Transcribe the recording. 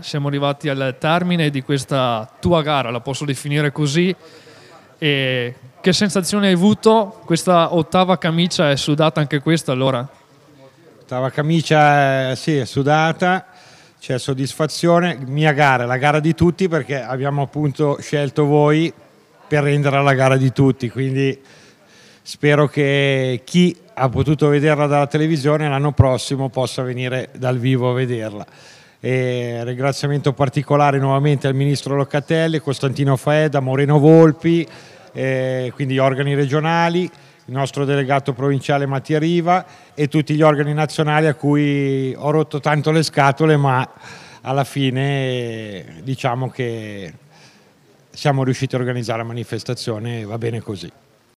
Siamo arrivati al termine di questa tua gara, la posso definire così. E che sensazione hai avuto? Questa ottava camicia è sudata anche questa allora? Ottava camicia eh, sì, è sudata, c'è soddisfazione. Mia gara, la gara di tutti perché abbiamo appunto scelto voi per rendere la gara di tutti, quindi spero che chi ha potuto vederla dalla televisione l'anno prossimo possa venire dal vivo a vederla. E ringraziamento particolare nuovamente al Ministro Locatelli, Costantino Faeda, Moreno Volpi, eh, quindi organi regionali, il nostro delegato provinciale Mattia Riva e tutti gli organi nazionali a cui ho rotto tanto le scatole ma alla fine diciamo che siamo riusciti a organizzare la manifestazione e va bene così.